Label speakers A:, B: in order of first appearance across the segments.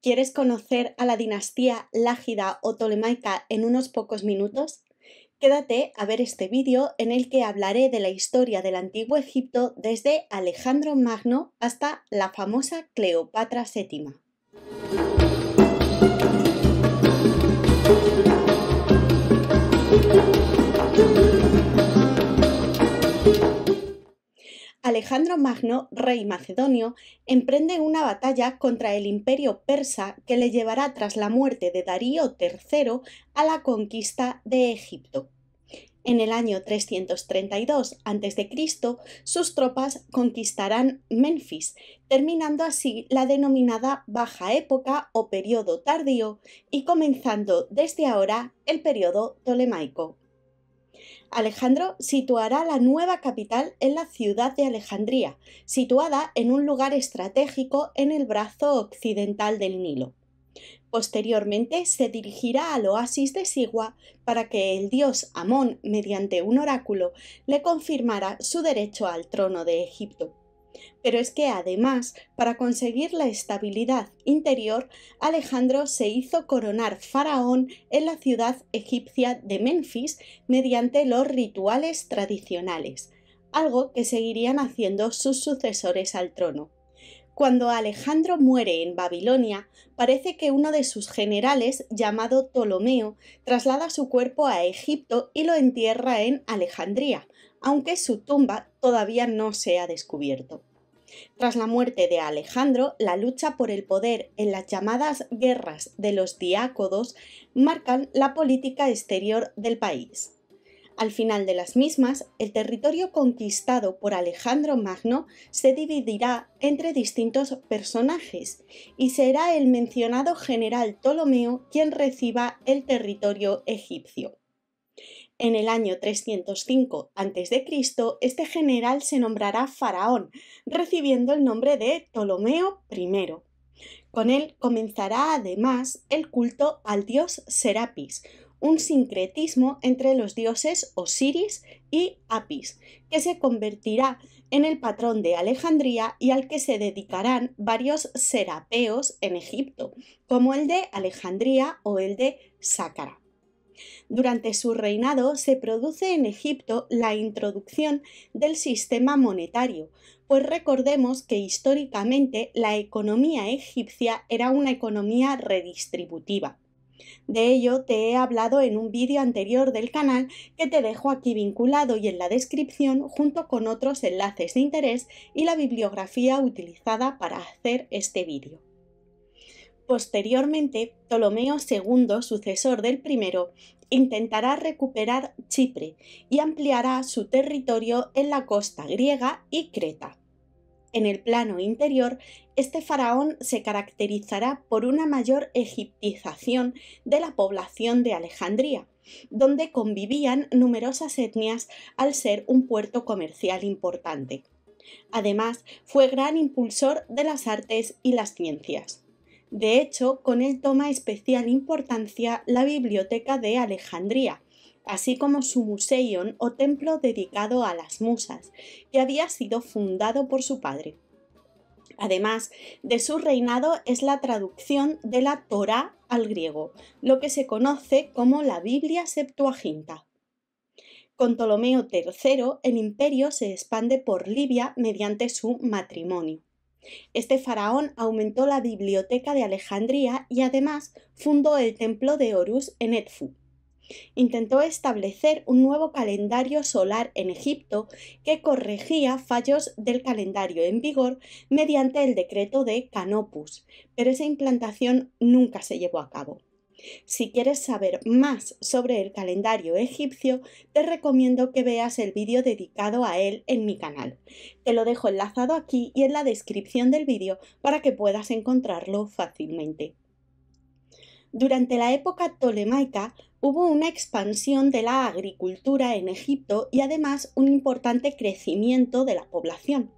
A: ¿Quieres conocer a la dinastía lágida o tolemaica en unos pocos minutos? Quédate a ver este vídeo en el que hablaré de la historia del antiguo Egipto desde Alejandro Magno hasta la famosa Cleopatra VII. Alejandro Magno, rey macedonio, emprende una batalla contra el imperio persa que le llevará tras la muerte de Darío III a la conquista de Egipto. En el año 332 a.C., sus tropas conquistarán Menfis, terminando así la denominada Baja Época o Período Tardío y comenzando desde ahora el Período Ptolemaico. Alejandro situará la nueva capital en la ciudad de Alejandría, situada en un lugar estratégico en el brazo occidental del Nilo. Posteriormente se dirigirá al oasis de Sigua para que el dios Amón, mediante un oráculo, le confirmara su derecho al trono de Egipto. Pero es que además, para conseguir la estabilidad interior, Alejandro se hizo coronar faraón en la ciudad egipcia de Memphis mediante los rituales tradicionales, algo que seguirían haciendo sus sucesores al trono. Cuando Alejandro muere en Babilonia, parece que uno de sus generales, llamado Ptolomeo, traslada su cuerpo a Egipto y lo entierra en Alejandría, aunque su tumba todavía no se ha descubierto. Tras la muerte de Alejandro, la lucha por el poder en las llamadas guerras de los diácodos marcan la política exterior del país. Al final de las mismas, el territorio conquistado por Alejandro Magno se dividirá entre distintos personajes y será el mencionado general Ptolomeo quien reciba el territorio egipcio. En el año 305 a.C., este general se nombrará faraón, recibiendo el nombre de Ptolomeo I. Con él comenzará además el culto al dios Serapis, un sincretismo entre los dioses Osiris y Apis, que se convertirá en el patrón de Alejandría y al que se dedicarán varios serapeos en Egipto, como el de Alejandría o el de Sácara. Durante su reinado se produce en Egipto la introducción del sistema monetario, pues recordemos que históricamente la economía egipcia era una economía redistributiva. De ello te he hablado en un vídeo anterior del canal que te dejo aquí vinculado y en la descripción junto con otros enlaces de interés y la bibliografía utilizada para hacer este vídeo. Posteriormente, Ptolomeo II, sucesor del primero, intentará recuperar Chipre y ampliará su territorio en la costa griega y Creta. En el plano interior, este faraón se caracterizará por una mayor egiptización de la población de Alejandría, donde convivían numerosas etnias al ser un puerto comercial importante. Además, fue gran impulsor de las artes y las ciencias. De hecho, con él toma especial importancia la Biblioteca de Alejandría, así como su museion o templo dedicado a las musas, que había sido fundado por su padre. Además de su reinado es la traducción de la Torá al griego, lo que se conoce como la Biblia Septuaginta. Con Ptolomeo III el imperio se expande por Libia mediante su matrimonio. Este faraón aumentó la biblioteca de Alejandría y además fundó el templo de Horus en Edfu. Intentó establecer un nuevo calendario solar en Egipto que corregía fallos del calendario en vigor mediante el decreto de Canopus, pero esa implantación nunca se llevó a cabo. Si quieres saber más sobre el calendario egipcio, te recomiendo que veas el vídeo dedicado a él en mi canal. Te lo dejo enlazado aquí y en la descripción del vídeo para que puedas encontrarlo fácilmente. Durante la época tolemaica hubo una expansión de la agricultura en Egipto y además un importante crecimiento de la población.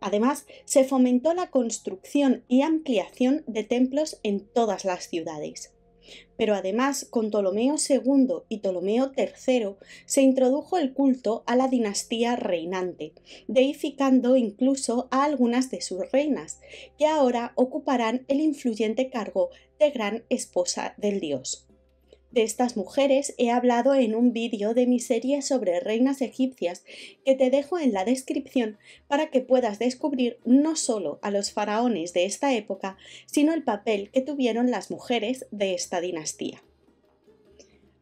A: Además, se fomentó la construcción y ampliación de templos en todas las ciudades. Pero además, con Ptolomeo II y Ptolomeo III se introdujo el culto a la dinastía reinante, deificando incluso a algunas de sus reinas, que ahora ocuparán el influyente cargo de gran esposa del dios de estas mujeres he hablado en un vídeo de mi serie sobre reinas egipcias que te dejo en la descripción para que puedas descubrir no solo a los faraones de esta época, sino el papel que tuvieron las mujeres de esta dinastía.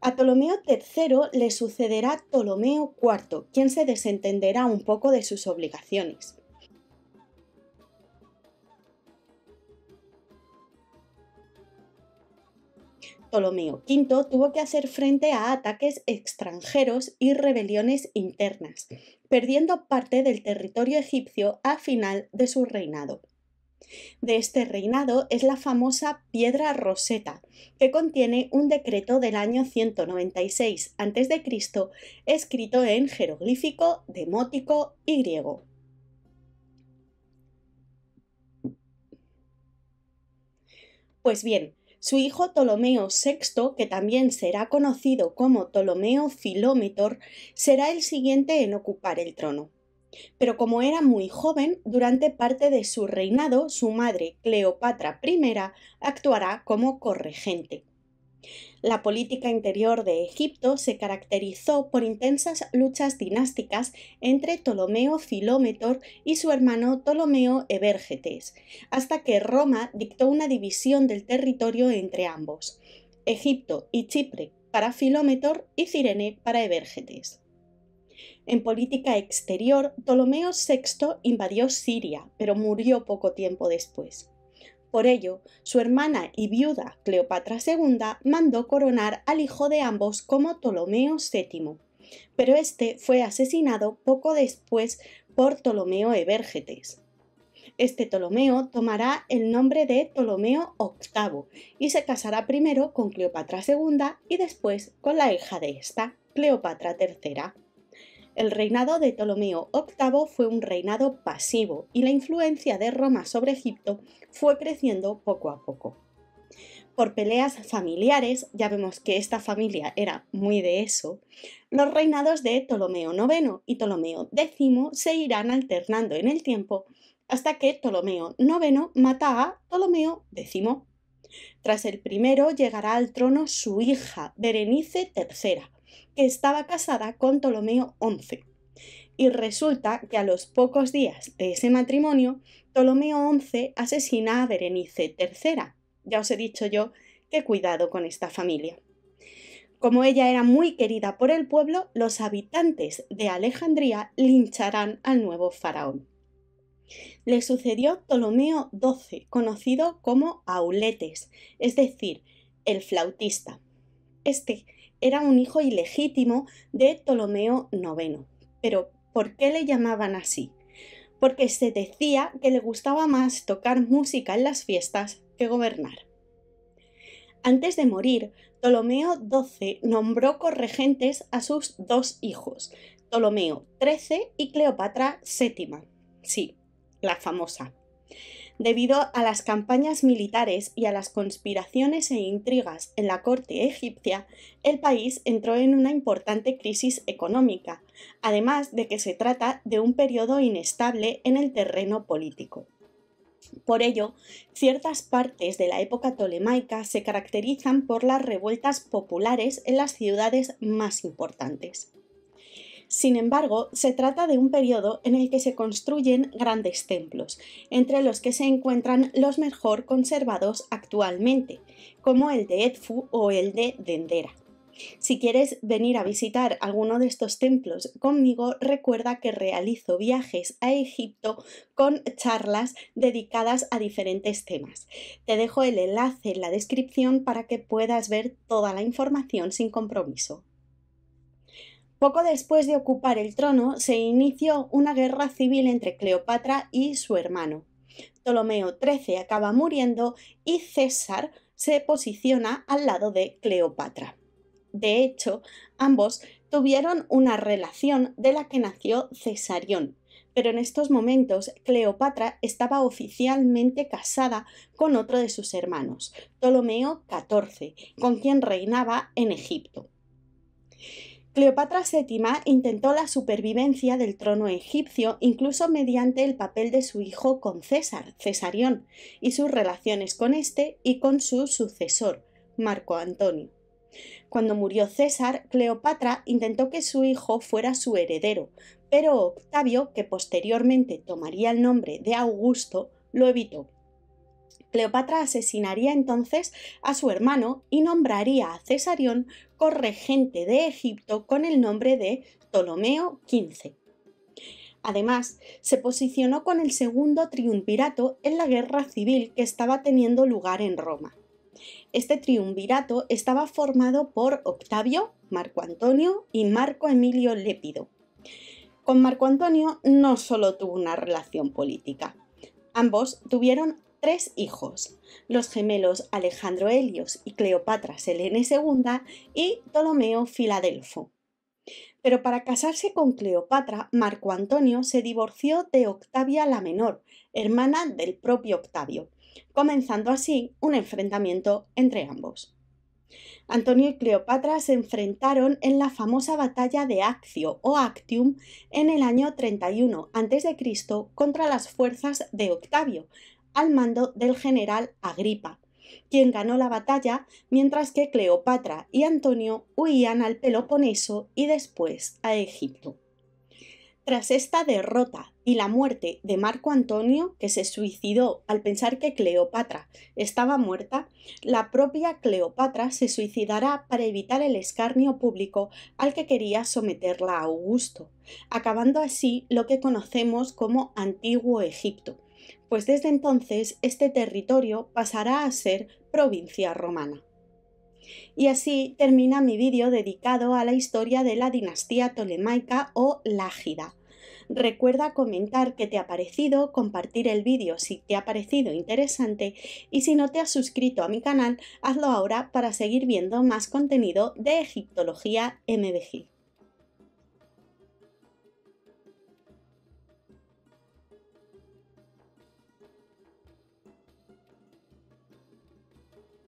A: A Ptolomeo III le sucederá Ptolomeo IV, quien se desentenderá un poco de sus obligaciones. Ptolomeo V tuvo que hacer frente a ataques extranjeros y rebeliones internas, perdiendo parte del territorio egipcio a final de su reinado. De este reinado es la famosa piedra roseta, que contiene un decreto del año 196 a.C., escrito en jeroglífico, demótico y griego. Pues bien, su hijo Ptolomeo VI, que también será conocido como Ptolomeo Filómetor, será el siguiente en ocupar el trono. Pero como era muy joven, durante parte de su reinado su madre, Cleopatra I, actuará como corregente. La política interior de Egipto se caracterizó por intensas luchas dinásticas entre Ptolomeo Filómetor y su hermano Ptolomeo Evergetes, hasta que Roma dictó una división del territorio entre ambos, Egipto y Chipre para Filómetor y Cirene para Evergetes. En política exterior, Ptolomeo VI invadió Siria, pero murió poco tiempo después. Por ello, su hermana y viuda Cleopatra II mandó coronar al hijo de ambos como Ptolomeo VII, pero este fue asesinado poco después por Ptolomeo Ebergetes. Este Ptolomeo tomará el nombre de Ptolomeo VIII y se casará primero con Cleopatra II y después con la hija de esta, Cleopatra III. El reinado de Ptolomeo VIII fue un reinado pasivo y la influencia de Roma sobre Egipto fue creciendo poco a poco. Por peleas familiares, ya vemos que esta familia era muy de eso, los reinados de Ptolomeo IX y Ptolomeo X se irán alternando en el tiempo hasta que Ptolomeo IX mata a Ptolomeo X. Tras el primero llegará al trono su hija, Berenice III, que estaba casada con Ptolomeo XI. Y resulta que a los pocos días de ese matrimonio, Ptolomeo XI asesina a Berenice III. Ya os he dicho yo que cuidado con esta familia. Como ella era muy querida por el pueblo, los habitantes de Alejandría lincharán al nuevo faraón. Le sucedió Ptolomeo XII, conocido como Auletes, es decir, el flautista. Este era un hijo ilegítimo de Ptolomeo IX. Pero, ¿por qué le llamaban así? Porque se decía que le gustaba más tocar música en las fiestas que gobernar. Antes de morir, Ptolomeo XII nombró corregentes a sus dos hijos, Ptolomeo XIII y Cleopatra VII. Sí, la famosa debido a las campañas militares y a las conspiraciones e intrigas en la corte egipcia, el país entró en una importante crisis económica, además de que se trata de un periodo inestable en el terreno político. Por ello, ciertas partes de la época tolemaica se caracterizan por las revueltas populares en las ciudades más importantes. Sin embargo, se trata de un periodo en el que se construyen grandes templos, entre los que se encuentran los mejor conservados actualmente, como el de Edfu o el de Dendera. Si quieres venir a visitar alguno de estos templos conmigo, recuerda que realizo viajes a Egipto con charlas dedicadas a diferentes temas. Te dejo el enlace en la descripción para que puedas ver toda la información sin compromiso. Poco después de ocupar el trono, se inició una guerra civil entre Cleopatra y su hermano. Ptolomeo XIII acaba muriendo y César se posiciona al lado de Cleopatra. De hecho, ambos tuvieron una relación de la que nació Cesarión, pero en estos momentos Cleopatra estaba oficialmente casada con otro de sus hermanos, Ptolomeo XIV, con quien reinaba en Egipto. Cleopatra VII intentó la supervivencia del trono egipcio incluso mediante el papel de su hijo con César, Cesarión, y sus relaciones con este y con su sucesor, Marco Antonio. Cuando murió César, Cleopatra intentó que su hijo fuera su heredero, pero Octavio, que posteriormente tomaría el nombre de Augusto, lo evitó. Cleopatra asesinaría entonces a su hermano y nombraría a Cesarión regente de Egipto con el nombre de Ptolomeo XV. Además, se posicionó con el segundo triunvirato en la guerra civil que estaba teniendo lugar en Roma. Este triunvirato estaba formado por Octavio, Marco Antonio y Marco Emilio Lépido. Con Marco Antonio no solo tuvo una relación política, ambos tuvieron tres hijos, los gemelos Alejandro Helios y Cleopatra Selene II y Ptolomeo Filadelfo. Pero para casarse con Cleopatra, Marco Antonio se divorció de Octavia la Menor, hermana del propio Octavio, comenzando así un enfrentamiento entre ambos. Antonio y Cleopatra se enfrentaron en la famosa batalla de Accio o Actium en el año 31 a.C. contra las fuerzas de Octavio, al mando del general Agripa, quien ganó la batalla mientras que Cleopatra y Antonio huían al Peloponeso y después a Egipto. Tras esta derrota y la muerte de Marco Antonio, que se suicidó al pensar que Cleopatra estaba muerta, la propia Cleopatra se suicidará para evitar el escarnio público al que quería someterla Augusto, acabando así lo que conocemos como Antiguo Egipto, pues desde entonces este territorio pasará a ser provincia romana. Y así termina mi vídeo dedicado a la historia de la dinastía tolemaica o Lágida. Recuerda comentar qué te ha parecido, compartir el vídeo si te ha parecido interesante y si no te has suscrito a mi canal, hazlo ahora para seguir viendo más contenido de Egiptología MBG.